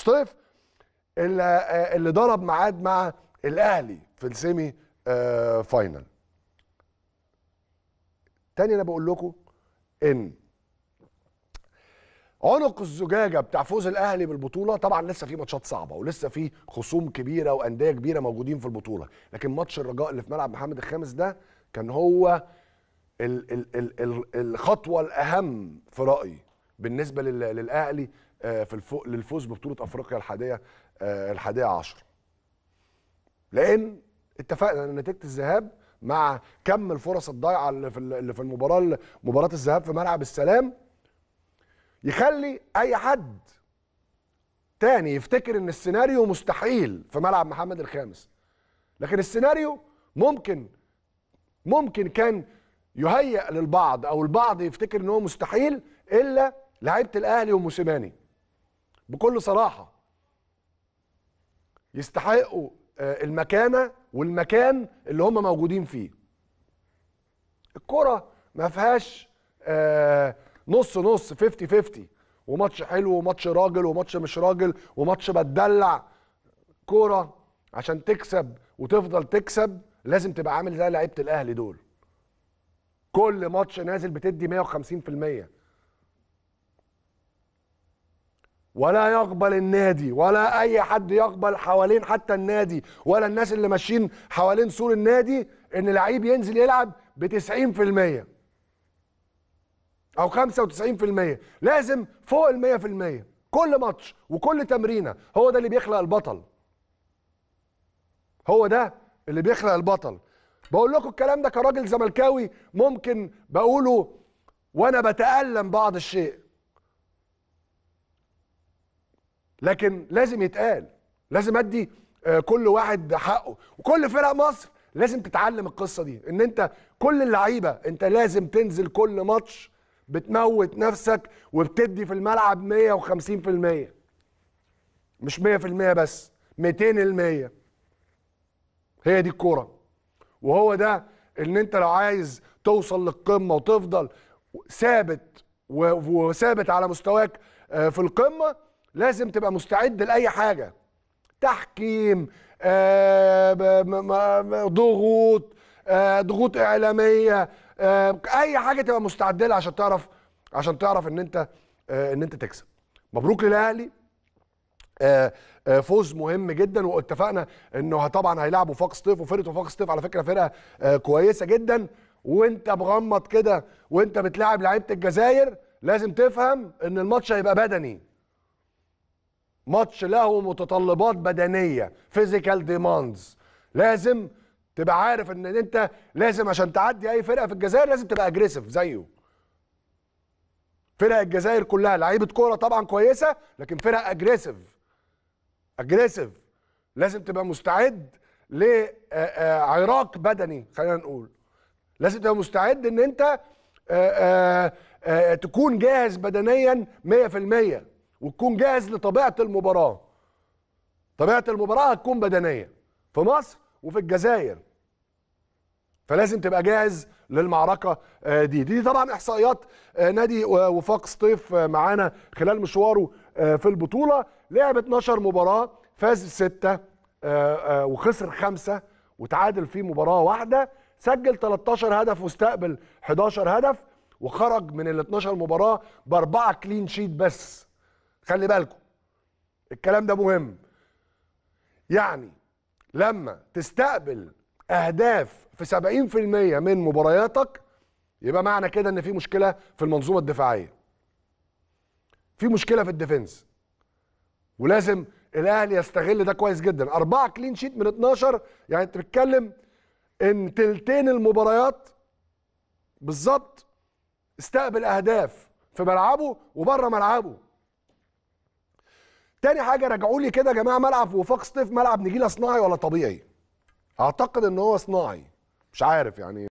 ستيف اللي, آه، اللي ضرب ميعاد مع الاهلي في السيمي آه، فاينل تاني انا بقول لكم ان عنق الزجاجه بتاع فوز الاهلي بالبطوله طبعا لسه في ماتشات صعبه ولسه في خصوم كبيره وانديه كبيره موجودين في البطوله لكن ماتش الرجاء اللي في ملعب محمد الخامس ده كان هو الـ الـ الـ الخطوه الاهم في رايي بالنسبه للاهلي آه، في الفوق للفوز ببطوله افريقيا الحاديه آه، الحاديه عشر لان اتفقنا ان نتيجه الذهاب مع كم الفرص الضايعه اللي في المباراه مباراه الذهاب في ملعب السلام يخلي اي حد تاني يفتكر ان السيناريو مستحيل في ملعب محمد الخامس لكن السيناريو ممكن ممكن كان يهيأ للبعض او البعض يفتكر ان هو مستحيل الا لعيبه الاهلي وموسيماني بكل صراحه يستحقوا آه، المكانه والمكان اللي هم موجودين فيه الكره ما فيهاش آه، نص نص 50 50 وماتش حلو وماتش راجل وماتش مش راجل وماتش بتدلع كوره عشان تكسب وتفضل تكسب لازم تبقى عامل زي لعيبه الاهلي دول كل ماتش نازل بتدي 150% ولا يقبل النادي ولا اي حد يقبل حوالين حتى النادي ولا الناس اللي ماشيين حوالين سور النادي ان لعيب ينزل يلعب ب 90% او 95% لازم فوق ال 100% كل ماتش وكل تمرينه هو ده اللي بيخلق البطل هو ده اللي بيخلق البطل بقول لكم الكلام ده كراجل زملكاوي ممكن بقوله وانا بتألم بعض الشيء لكن لازم يتقال لازم ادي آه، كل واحد حقه وكل فرق مصر لازم تتعلم القصه دي ان انت كل اللعيبه انت لازم تنزل كل ماتش بتموت نفسك وبتدي في الملعب 150% مش 100% بس 200% هي دي الكوره وهو ده ان انت لو عايز توصل للقمه وتفضل ثابت وثابت على مستواك آه، في القمه لازم تبقى مستعد لاي حاجه تحكيم آه، ضغوط آه، ضغوط اعلاميه آه، اي حاجه تبقى مستعد لها عشان تعرف عشان تعرف ان انت ان انت تكسب مبروك للاهلي فوز مهم جدا واتفقنا انه طبعا هيلعبوا فاق سطيف وفرقه وفاق سطيف على فكره فرقه كويسه جدا وانت مغمض كده وانت بتلاعب لعيبه الجزائر لازم تفهم ان الماتش هيبقى بدني ماتش له متطلبات بدنيه فيزيكال ديماندز لازم تبقى عارف ان انت لازم عشان تعدي اي فرقه في الجزائر لازم تبقى اجريسيف زيه فرق الجزائر كلها لعيبه كوره طبعا كويسه لكن فرق اجريسيف اجريسيف لازم تبقى مستعد لعراق آه، آه، بدني خلينا نقول لازم تبقى مستعد ان انت آه، تكون جاهز بدنيا 100% وتكون جاهز لطبيعه المباراه طبيعه المباراه هتكون بدنيه في مصر وفي الجزائر فلازم تبقى جاهز للمعركه آه، دي دي طبعا احصائيات آه، نادي وفاق سطيف آه، معانا خلال مشواره في البطوله لعب 12 مباراه فاز سته وخسر خمسه وتعادل في مباراه واحده سجل 13 هدف واستقبل 11 هدف وخرج من ال 12 مباراه باربعه كلين شيت بس خلي بالكم الكلام ده مهم يعني لما تستقبل اهداف في 70% من مبارياتك يبقى معنى كده ان في مشكله في المنظومه الدفاعيه في مشكله في الديفنس ولازم الاهلي يستغل ده كويس جدا أربعة كلين شيت من 12 يعني انت بتتكلم ان تلتين المباريات بالظبط استقبل اهداف في ملعبه وبره ملعبه تاني حاجه رجعوا لي كده يا جماعه ملعب وفاق صيف ملعب نجيله صناعي ولا طبيعي اعتقد ان هو صناعي مش عارف يعني